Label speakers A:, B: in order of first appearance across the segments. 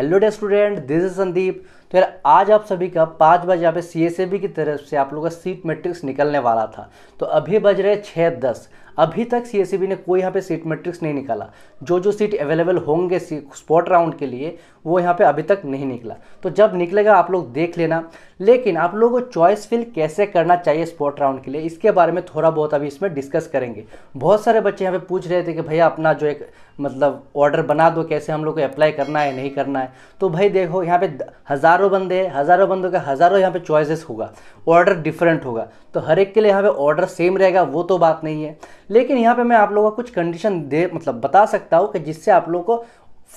A: hello dear student this is Sandeep तो यार आज आप सभी का पाँच बजे यहाँ पे सी की तरफ से आप लोग का सीट मैट्रिक्स निकलने वाला था तो अभी बज रहे छः दस अभी तक सी e ने कोई यहाँ पे सीट मैट्रिक्स नहीं निकाला जो जो सीट अवेलेबल होंगे स्पॉट राउंड के लिए वो यहाँ पे अभी तक नहीं निकला तो जब निकलेगा आप लोग देख लेना लेकिन आप लोगों को चॉइस फिल कैसे करना चाहिए स्पॉट राउंड के लिए इसके बारे में थोड़ा बहुत अभी इसमें डिस्कस करेंगे बहुत सारे बच्चे यहाँ पे पूछ रहे थे कि भैया अपना जो एक मतलब ऑर्डर बना दो कैसे हम लोग को अप्लाई करना है नहीं करना है तो भाई देखो यहाँ पे हज़ारों बंदे हैं हज़ारों बंदों का हज़ारों यहाँ पे चॉइसेस होगा ऑर्डर डिफरेंट होगा तो हर एक के लिए यहाँ पे ऑर्डर सेम रहेगा वो तो बात नहीं है लेकिन यहाँ पे मैं आप लोगों को कुछ कंडीशन दे मतलब बता सकता हूँ कि जिससे आप लोगों को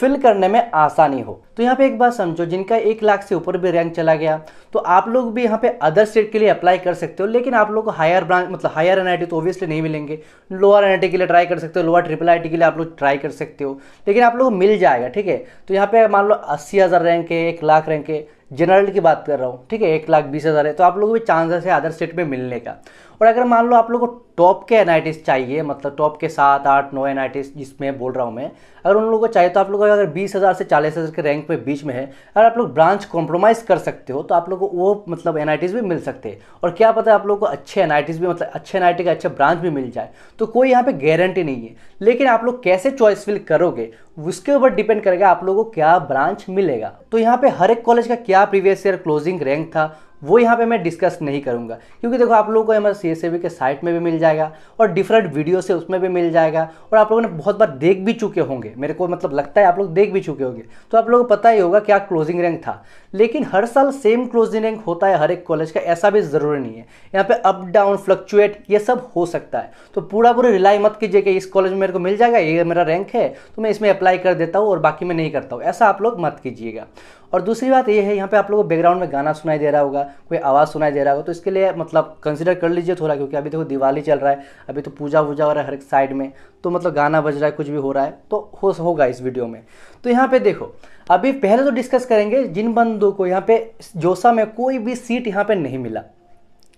A: फिल करने में आसानी हो तो यहाँ पे एक बात समझो जिनका एक लाख से ऊपर भी रैंक चला गया तो आप लोग भी यहाँ पे अदर स्टेट के लिए अप्लाई कर सकते हो लेकिन आप लोग को हायर ब्रांच मतलब हायर एन तो ऑब्वियसली नहीं मिलेंगे लोअर एन के लिए ट्राई कर सकते हो लोअर ट्रिपल आई के लिए आप लोग ट्राई कर सकते हो लेकिन आप लोग को मिल जाएगा ठीक है तो यहाँ पे मान लो अस्सी रैंक है एक लाख रैंक है जनरल की बात कर रहा हूँ ठीक है एक लाख बीस हज़ार है तो आप लोगों को भी चांसेस है अदर स्टेट में मिलने का और अगर मान लो आप लोगों को टॉप के एन चाहिए मतलब टॉप के सात आठ नौ एनाइटिस जिसमें बोल रहा हूँ मैं अगर उन लोगों को चाहिए तो आप लोग अगर बीस हज़ार से चालीस हज़ार के रैंक पे बीच में है अगर आप लोग ब्रांच कॉम्प्रोमाइज़ कर सकते हो तो आप लोग को वो मतलब एन भी मिल सकते हैं और क्या पता है आप लोग को अच्छे एन भी मतलब अच्छे एन का अच्छा ब्रांच भी मिल जाए तो कोई यहाँ पर गारंटी नहीं है लेकिन आप लोग कैसे चॉइस फिल करोगे उसके ऊपर डिपेंड करेगा आप लोग को क्या ब्रांच मिलेगा तो यहाँ पर हर एक कॉलेज का क्या क्या प्रीवियस ईयर क्लोजिंग रैंक था वो यहाँ पे मैं डिस्कस नहीं करूँगा क्योंकि देखो आप लोगों को एम सी एस के साइट में भी मिल जाएगा और डिफरेंट वीडियो से उसमें भी मिल जाएगा और आप लोगों ने बहुत बार देख भी चुके होंगे मेरे को मतलब लगता है आप लोग देख भी चुके होंगे तो आप लोगों को पता ही होगा क्या क्लोजिंग रैंक था लेकिन हर साल सेम क्लोजिंग रैंक होता है हर एक कॉलेज का ऐसा भी ज़रूरी नहीं है यहाँ पर अप डाउन फ्लक्चुएट ये सब हो सकता है तो पूरा पूरा रिलाई मत कीजिए कि इस कॉलेज में मेरे को मिल जाएगा ये मेरा रैंक है तो मैं इसमें अप्लाई कर देता हूँ और बाकी मैं नहीं करता हूँ ऐसा आप लोग मत कीजिएगा और दूसरी बात ये है यहाँ पे आप लोगों को बैकग्राउंड में गाना सुनाई दे रहा होगा कोई आवाज़ सुनाई दे रहा हो तो इसके लिए मतलब कंसिडर कर लीजिए थोड़ा क्योंकि अभी देखो दिवाली चल रहा है अभी तो पूजा वूजा हो रहा है हर एक साइड में तो मतलब गाना बज रहा है कुछ भी हो रहा है तो हो होगा इस वीडियो में तो यहाँ पे देखो अभी पहले तो डिस्कस करेंगे जिन बंदों को यहाँ पे जोसा में कोई भी सीट यहाँ पे नहीं मिला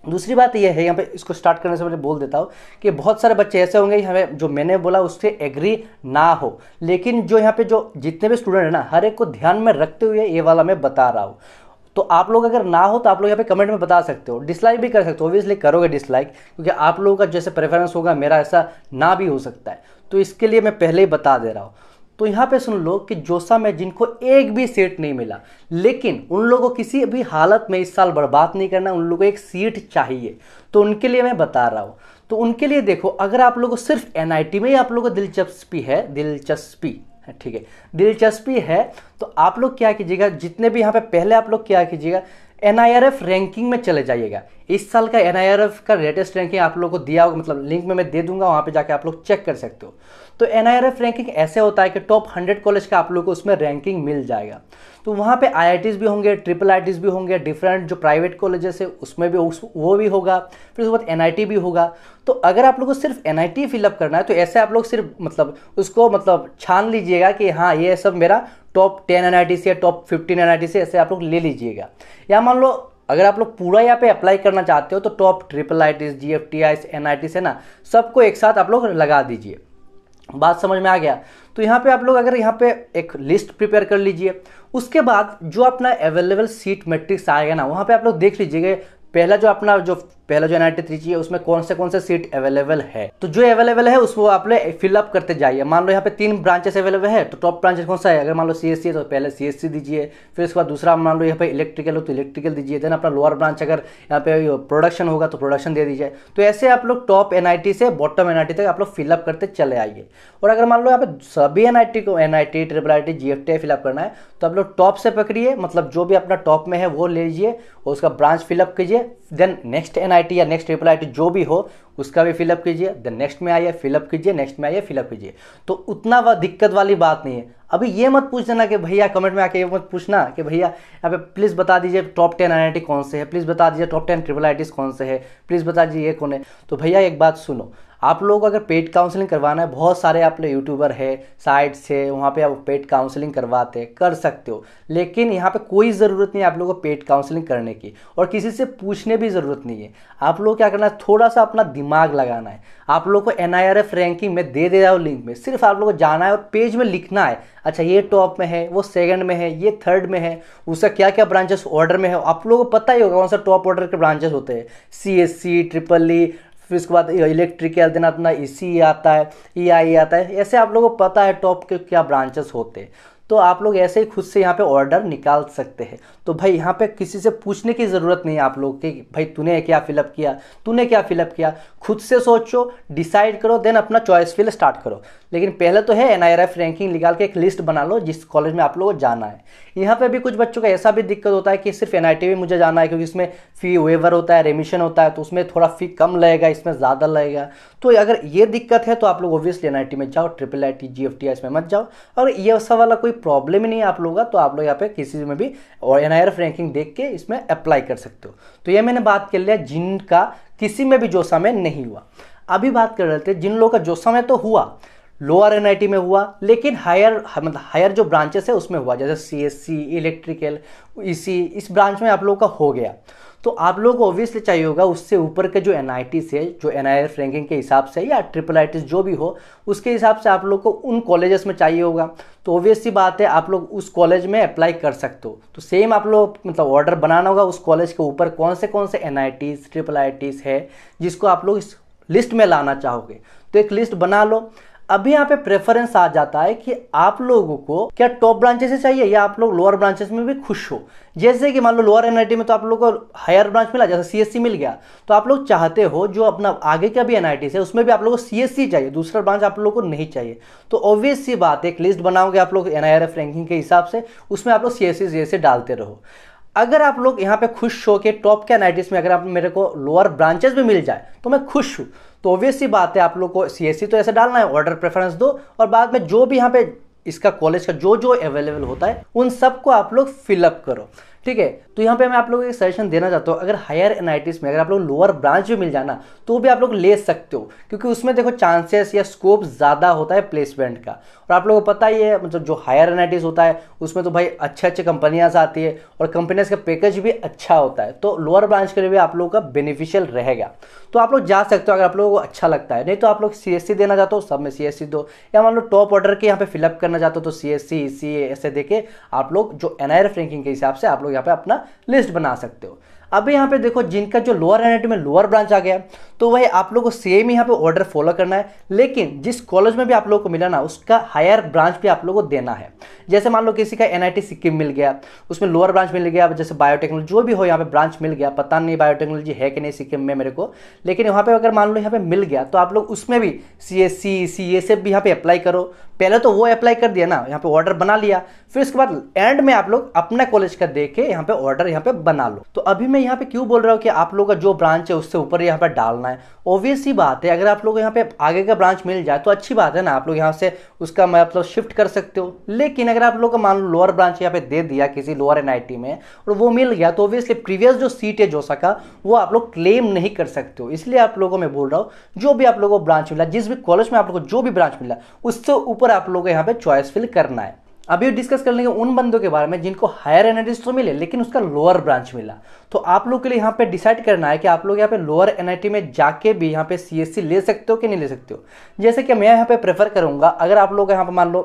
A: दूसरी बात यह है यहाँ पे इसको स्टार्ट करने से पहले बोल देता हूँ कि बहुत सारे बच्चे ऐसे होंगे यहाँ पे जो मैंने बोला उससे एग्री ना हो लेकिन जो यहाँ पे जो जितने भी स्टूडेंट हैं ना हर एक को ध्यान में रखते हुए ये वाला मैं बता रहा हूँ तो आप लोग अगर ना हो तो आप लोग यहाँ पे कमेंट में बता सकते हो डिसलाइक भी कर सकते हो ओबियसली करोगे डिसलाइक क्योंकि आप लोगों का जैसे प्रेफरेंस होगा मेरा ऐसा ना भी हो सकता है तो इसके लिए मैं पहले ही बता दे रहा हूँ तो यहाँ पे सुन लो कि जोसा में जिनको एक भी सीट नहीं मिला लेकिन उन लोगों को किसी भी हालत में इस साल बर्बाद नहीं करना उन लोगों को एक सीट चाहिए तो उनके लिए मैं बता रहा हूँ तो उनके लिए देखो अगर आप लोगों को सिर्फ एनआईटी में ही आप लोगों को दिलचस्पी है दिलचस्पी ठीक है दिलचस्पी है तो आप लोग क्या कीजिएगा जितने भी यहाँ पे पहले आप लोग क्या कीजिएगा एन रैंकिंग में चले जाइएगा इस साल का एन का लेटेस्ट रैंकिंग आप लोग को दिया होगा मतलब लिंक में मैं दे दूंगा वहाँ पे जाके आप लोग चेक कर सकते हो तो एन रैंकिंग ऐसे होता है कि टॉप हंड्रेड कॉलेज का आप लोग को उसमें रैंकिंग मिल जाएगा तो वहाँ पे आई भी होंगे ट्रिपल आई भी होंगे डिफरेंट जो प्राइवेट कॉलेजेस है उसमें भी उस, वो भी होगा फिर उसके बाद एन भी होगा तो अगर आप लोग को सिर्फ एन आई फिलअप करना है तो ऐसे आप लोग सिर्फ मतलब उसको मतलब छान लीजिएगा कि हाँ ये सब मेरा टॉप टेन एन आई से टॉप फिफ्टीन एन आई से ऐसे आप लोग ले लीजिएगा या मान लो अगर आप लोग पूरा यहाँ पे अप्लाई करना चाहते हो तो top triple I T G F T I N I T से ना सबको एक साथ आप लोग लगा दीजिए बात समझ में आ गया तो यहाँ पे आप लोग अगर यहाँ पे एक लिस्ट प्रिपेयर कर लीजिए उसके बाद जो अपना अवेलेबल सीट मैट्रिक्स आएगा ना वहाँ पे आप लोग देख लीजिएगा पहला जो अपना जो पहला जो एन थ्री चाहिए उसमें कौन से कौन से सीट अवेलेबल है तो जो अवेलेबल है उसको आप लोग फिलअप करते जाइए मान लो यहाँ पे तीन ब्रांचेस अवेलेबल है तो टॉप ब्रांचेस कौन सा है अगर मान लो सीएससी है तो पहले सीएससी दीजिए फिर उसके बाद दूसरा मान लो यहाँ पे इलेक्ट्रिकल हो तो इलेक्ट्रिकल दीजिए देन अपना लोअर ब्रांच अगर यहाँ पे प्रोडक्शन होगा तो प्रोडक्शन दे दीजिए तो ऐसे आप लोग टॉप एन से बॉटम एन तक आप लोग फिलअप करते चले आइए और अगर मान लो यहाँ पे सभी एन को N I T triple I T G F T fill up करना है तो आप लोग टॉप से पकड़िए मतलब जो भी अपना टॉप में है वो ले लीजिए और उसका ब्रांच फिलअप कीजिए देन नेक्स्ट एन आई या नेक्स्ट ट्रिपल आई जो भी हो उसका भी फिलअप कीजिए द नेक्स्ट में आइए फिलअप कीजिए नेक्स्ट में आइए फिलअप कीजिए तो उतना वा दिक्कत वाली बात नहीं है अभी ये मत पूछ देना कि भैया कमेंट में आके ये मत पूछना कि भैया यहाँ पे प्लीज़ बता दीजिए टॉप टेन आई कौन से है प्लीज़ बता दीजिए टॉप टेन ट्रिपल आई कौन से है प्लीज़ बता दीजिए ये कौन है तो भैया एक बात सुनो आप लोगों को अगर पेड काउंसलिंग करवाना है बहुत सारे आप लोग यूट्यूबर है साइट्स है वहाँ पे आप पेड काउंसलिंग करवाते हैं कर सकते हो लेकिन यहाँ पे कोई ज़रूरत नहीं है आप लोगों को पेड काउंसलिंग करने की और किसी से पूछने भी ज़रूरत नहीं है आप लोग क्या करना है थोड़ा सा अपना दिमाग लगाना है आप लोग को एन रैंकिंग में दे दे रहा हूँ लिंक में सिर्फ आप लोग को जाना है और पेज में लिखना है अच्छा ये टॉप में है वो सेकंड में है ये थर्ड में है उसका क्या क्या ब्रांचेस ऑर्डर में है आप लोगों को पता ही होगा कौन सा टॉप ऑर्डर के ब्रांचेस होते हैं सी एस सी ट्रिपल ई फिर उसके बाद इलेक्ट्रिकल देना अपना ई सी आता है ई e आई e आता है ऐसे आप लोगों को पता है टॉप के क्या ब्रांचेस होते हैं तो आप लोग ऐसे ही खुद से यहाँ पे ऑर्डर निकाल सकते हैं तो भाई यहाँ पे किसी से पूछने की ज़रूरत नहीं है आप लोग कि भाई तूने क्या फिलअप किया तूने क्या फिलअप किया खुद से सोचो डिसाइड करो देन अपना चॉइस फिल स्टार्ट करो लेकिन पहले तो है एन रैंकिंग निकाल के एक लिस्ट बना लो जिस कॉलेज में आप लोगों को जाना है यहाँ पर भी कुछ बच्चों का ऐसा भी दिक्कत होता है कि सिर्फ एन में मुझे जाना है क्योंकि इसमें फ़ी वेवर होता है रेमिशन होता है तो उसमें थोड़ा फ़ी कम लगेगा इसमें ज़्यादा लगेगा तो अगर ये दिक्कत है तो आप लोग ऑब्वियसली एन में जाओ triple I T G F T इसमें मत जाओ और ये ऐसा वाला कोई कोई प्रॉब्लम ही नहीं है आप लोगों का तो आप लोग यहाँ पे किसी में भी और एन रैंकिंग देख के इसमें अप्लाई कर सकते हो तो ये मैंने बात कर लिया जिनका किसी में भी जोसा में नहीं हुआ अभी बात कर रहे थे जिन लोगों का जोसा में तो हुआ लोअर एन में हुआ लेकिन हायर मतलब हायर जो ब्रांचेस है उसमें हुआ जैसे सी एस सी इलेक्ट्रिकल इसी इस ब्रांच में आप लोगों का हो गया तो आप लोग को ऑब्वियसली चाहिए होगा उससे ऊपर के जो एन आई से जो एन आई रैंकिंग के हिसाब से या ट्रिपल आई जो भी हो उसके हिसाब से आप लोग को उन कॉलेजेस में चाहिए होगा तो ऑब्वियस सी बात है आप लोग उस कॉलेज में अप्लाई कर सकते हो तो सेम आप लोग मतलब ऑर्डर बनाना होगा उस कॉलेज के ऊपर कौन से कौन से एन आई ट्रिपल आई है जिसको आप लोग इस लिस्ट में लाना चाहोगे तो एक लिस्ट बना लो अभी यहाँ पे प्रेफरेंस आ जाता है कि आप लोगों को क्या टॉप ब्रांचेस से चाहिए या आप लोग लोअर ब्रांचेस में भी खुश हो जैसे कि मान लो लोअर एनआईटी में तो आप लोग को हायर ब्रांच मिला जैसे सीएससी मिल गया तो आप लोग चाहते हो जो अपना आगे का भी एनआईटी है उसमें भी आप लोगों को सीएससी चाहिए दूसरा ब्रांच आप लोगों को नहीं चाहिए तो ऑब्वियस सी बात एक लिस्ट बनाओगे आप लोग एन रैंकिंग के हिसाब से उसमें आप लोग सीएससी सीएससी डालते रहो अगर आप लोग यहाँ पे खुश हो के टॉप के एन में अगर आप मेरे को लोअर ब्रांचेस भी मिल जाए तो मैं खुश हूँ तो ऑब्वियस सी बात है आप लोग को सी e तो ऐसे डालना है ऑर्डर प्रेफरेंस दो और बाद में जो भी यहाँ पे इसका कॉलेज का जो जो अवेलेबल होता है उन सबको आप लोग फिलअप करो ठीक है तो यहाँ पे मैं आप लोगों को एक सजेशन देना चाहता हूँ अगर हायर एन में अगर आप लोग लोअर ब्रांच में मिल जाना तो भी आप लोग ले सकते हो क्योंकि उसमें देखो चांसेस या स्कोप ज़्यादा होता है प्लेसमेंट का और आप लोगों को पता ही है मतलब जो हायर एन होता है उसमें तो भाई अच्छे अच्छे कंपनियाँ आती है और कंपनीज का पैकेज भी अच्छा होता है तो लोअर ब्रांच के लिए भी आप लोगों का बेनिफिशियल रहेगा तो आप लोग जा सकते हो अगर आप लोगों को अच्छा लगता है नहीं तो आप लोग सी e देना चाहते हो सब में सी e दो या मान लो टॉप ऑर्डर के यहाँ पे फिलअप करना करना चाहते हो तो सी एस सी सी ऐसे देके आप लोग जो एन आई रैंकिंग के हिसाब से आप लोग यहाँ पे अपना लिस्ट बना सकते हो अभी यहाँ पे देखो जिनका जो लोअर एन में लोअर ब्रांच आ गया तो वही आप लोगों को सेम यहाँ पे ऑर्डर फॉलो करना है लेकिन जिस कॉलेज में भी आप लोगों को मिला ना उसका हायर ब्रांच भी आप लोगों को देना है जैसे मान लो किसी का एनआईटी सिक्किम मिल गया उसमें लोअर ब्रांच मिल गया जैसे बायोटेक्नोलॉजी जो भी हो यहाँ पे ब्रांच मिल गया पता नहीं बायोटेक्नोलॉजी है कि नहीं सिक्किम में मेरे को लेकिन यहाँ पे अगर मान लो यहाँ पे मिल गया तो आप लोग उसमें भी C S C C S F भी यहाँ पे अप्लाई करो पहले तो वो अप्लाई कर दिया ना यहाँ पे ऑर्डर बना लिया फिर उसके बाद एंड में आप लोग अपना कॉलेज का देख के यहाँ पे ऑर्डर यहाँ पे बना लो तो अभी मैं यहाँ पे क्यों बोल रहा हूँ कि आप लोग का जो ब्रांच है उससे ऊपर यहाँ पे डालना है ऑब्वियस ही बात है अगर आप लोग यहाँ पे आगे का ब्रांच मिल जाए तो अच्छी बात है ना आप लोग यहाँ से उसका मतलब शिफ्ट कर सकते हो लेकिन अगर आप लोग का मान लो लोअर ब्रांच यहाँ पे दे दिया किसी लोअर एन में और वो मिल गया तो ऑब्वियसली प्रीवियस जो सीट है जोसा का वो आप लोग क्लेम नहीं कर सकते हो इसलिए आप लोगों में बोल रहा हूँ जो भी आप लोगों को ब्रांच मिला जिस भी कॉलेज में आप लोग को जो भी ब्रांच मिला उससे ऊपर ऊपर आप लोगों को यहाँ पे चॉइस फिल करना है अभी डिस्कस कर लेंगे उन बंदों के बारे में जिनको हायर एनआईटी तो मिले लेकिन उसका लोअर ब्रांच मिला तो आप लोग के लिए यहाँ पे डिसाइड करना है कि आप लोग यहाँ पे लोअर एनआईटी में जाके भी यहाँ पे सीएससी ले सकते हो कि नहीं ले सकते हो जैसे कि मैं यहाँ पे प्रेफर करूंगा अगर आप लोग यहाँ पे मान लो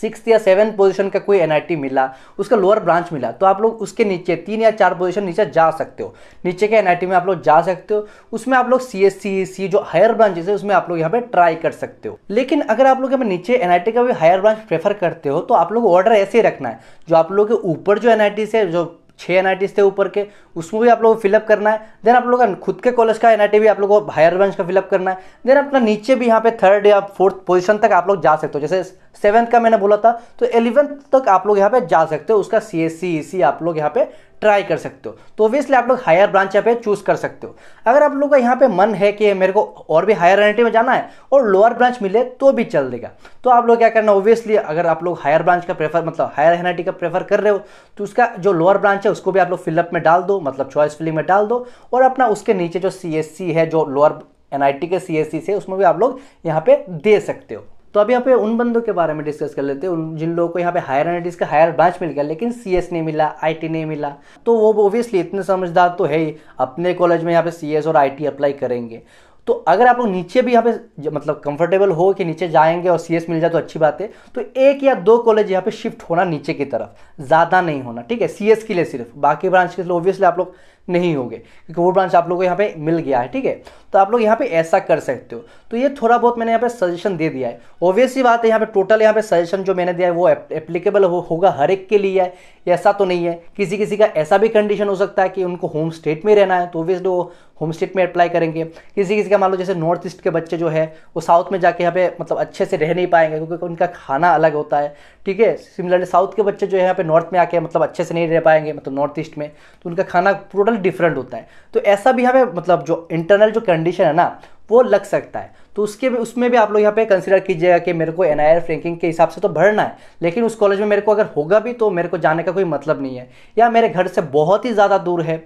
A: सिक्स या सेवन पोजीशन का कोई एनआईटी मिला उसका लोअर ब्रांच मिला तो आप लोग उसके नीचे तीन या चार पोजीशन नीचे जा सकते हो नीचे के एनआईटी में आप लोग जा सकते हो उसमें आप लोग सी एस सी सी जो हायर ब्रांचेस है उसमें आप लोग यहाँ पे ट्राई कर सकते हो लेकिन अगर आप लोग यहाँ नीचे एन का भी हायर ब्रांच प्रेफर करते हो तो आप लोग ऑर्डर ऐसे ही रखना है जो आप लोग के ऊपर जो एन है जो छः एन थे ऊपर के उसमें भी आप लोगों को फिलअप करना है देन आप लोगों का खुद के कॉलेज का एन भी आप लोगों को हायर ब्रांच का फिलअप करना है देन अपना नीचे भी यहाँ पे थर्ड या फोर्थ पोजीशन तक आप लोग जा सकते हो जैसे सेवन्थ का मैंने बोला था तो एलेवेंथ तक आप लोग यहाँ पे जा सकते हो उसका सी एस सी सी आप लोग यहाँ पे ट्राई कर सकते हो तो ओबियसली आप लोग हायर ब्रांच यहाँ पे चूज कर सकते हो अगर आप लोग का यहाँ पे मन है कि मेरे को और भी हायर एन में जाना है और लोअर ब्रांच मिले तो भी चल देगा तो आप लोग क्या करना ओबियसली अगर आप लोग हायर ब्रांच का प्रेफर मतलब हायर एन का प्रेफर कर रहे हो तो उसका जो लोअर ब्रांच है उसको भी आप लोग फिलअप में डाल दो मतलब चॉइस फिलिंग में डाल दो और अपना उसके नीचे जो सी e है जो लोअर एन के सी e से उसमें भी आप लोग यहाँ पे दे सकते हो तो अब यहाँ पे उन बंदों के बारे में डिस्कस कर लेते हैं जिन लोगों को यहाँ पे हायर एनालिटिक्स का हायर ब्रांच मिल गया लेकिन सी एस नहीं मिला आई टी नहीं मिला तो वो ओबियसली इतने समझदार तो है ही अपने कॉलेज में यहाँ पे सी एस और आई टी अप्लाई करेंगे तो अगर आप लोग नीचे भी यहाँ पे मतलब कंफर्टेबल हो कि नीचे जाएंगे और सीएस मिल जाए तो अच्छी बात है तो एक या दो कॉलेज यहाँ पे शिफ्ट होना नीचे की तरफ ज़्यादा नहीं होना ठीक है सीएस के लिए सिर्फ बाकी ब्रांच के लिए ऑब्वियसली आप लोग नहीं होगे क्योंकि वो ब्रांच आप लोग को यहाँ पे मिल गया है ठीक है तो आप लोग यहाँ पे ऐसा कर सकते हो तो ये थोड़ा बहुत मैंने यहाँ पे सजेशन दे दिया है ऑब्वियसली बात है यहाँ पे टोटल यहाँ पे सजेशन जो मैंने दिया है वो एप्लीकेबल हो, होगा हर एक के लिए है ऐसा तो नहीं है किसी किसी का ऐसा भी कंडीशन हो सकता है कि उनको होम स्टेट में रहना है तो ऑब्वियसली वो होम स्टेट में अप्लाई करेंगे किसी किसी का मान लो जैसे नॉर्थ ईस्ट के बच्चे जो है वो साउथ में जाके यहाँ पे मतलब अच्छे से रह नहीं पाएंगे क्योंकि उनका खाना अलग होता है ठीक है सिमिलरली साउथ के बच्चे जो है यहाँ पे नॉर्थ में आके मतलब अच्छे से नहीं रह पाएंगे मतलब नॉर्थ ईस्ट में तो उनका खाना टोटल कुछ डिफरेंट होता है तो ऐसा भी हमें मतलब जो इंटरनल जो कंडीशन है ना वो लग सकता है तो उसके भी उसमें भी आप लोग यहाँ पे कंसीडर कीजिएगा कि मेरे को एन आई के हिसाब से तो भरना है लेकिन उस कॉलेज में मेरे को अगर होगा भी तो मेरे को जाने का कोई मतलब नहीं है या मेरे घर से बहुत ही ज़्यादा दूर है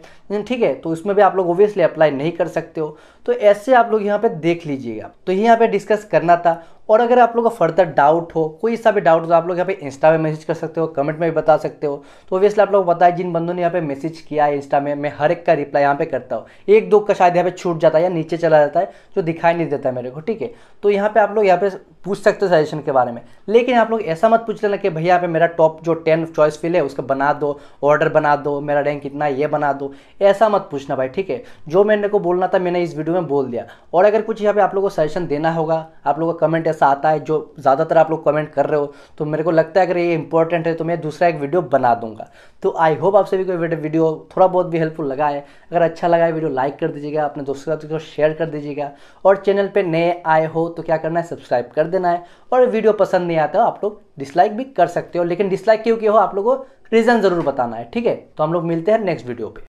A: ठीक है तो उसमें भी आप लोग ओबियसली अप्लाई नहीं कर सकते हो तो ऐसे आप लोग यहाँ पे देख लीजिएगा तो यहाँ पे डिस्कस करना था और अगर आप लोगों का फर्दर डाउट हो कोई सा भी डाउट हो तो आप लोग यहाँ पे इंस्टा में मैसेज कर सकते हो कमेंट में भी बता सकते हो तो ऑब्वियसली आप लोग बताए जिन बंदों ने यहाँ पे मैसेज किया है इंस्टा में मैं हर एक का रिप्लाई यहाँ पे करता हूँ एक दो का शायद यहाँ पे छूट जाता है या नीचे चला जाता है जो दिखाई नहीं देता है मेरे को ठीक है तो यहाँ पे आप लोग यहाँ पे पूछ सकते हो सजेशन के बारे में लेकिन आप लोग ऐसा मत पूछ लेना कि भैया पे मेरा टॉप जो टेन चॉइस फिल है उसका बना दो ऑर्डर बना दो मेरा रैंक इतना ये बना दो ऐसा मत पूछना भाई ठीक है जो मैंने को बोलना था मैंने इस वीडियो में बोल दिया और अगर कुछ यहाँ पे आप लोग को सजेशन देना होगा आप लोगों का कमेंट ऐसा आता है जो ज़्यादातर आप लोग कमेंट कर रहे हो तो मेरे को लगता है अगर ये इंपॉर्टेंट है तो मैं दूसरा एक वीडियो बना दूंगा तो आई होप आप सभी को वीडियो थोड़ा बहुत भी हेल्पफुल लगा है अगर अच्छा लगा है वीडियो लाइक कर दीजिएगा अपने दोस्तों के साथ शेयर कर दीजिएगा और चैनल पर नए आए हो तो क्या करना है सब्सक्राइब कर देना है और वीडियो पसंद नहीं आता आप लोग डिसलाइक भी कर सकते हो लेकिन डिसलाइक क्यों क्यों हो आप लोगों को रीज़न ज़रूर बताना है ठीक है तो हम लोग मिलते हैं नेक्स्ट वीडियो पर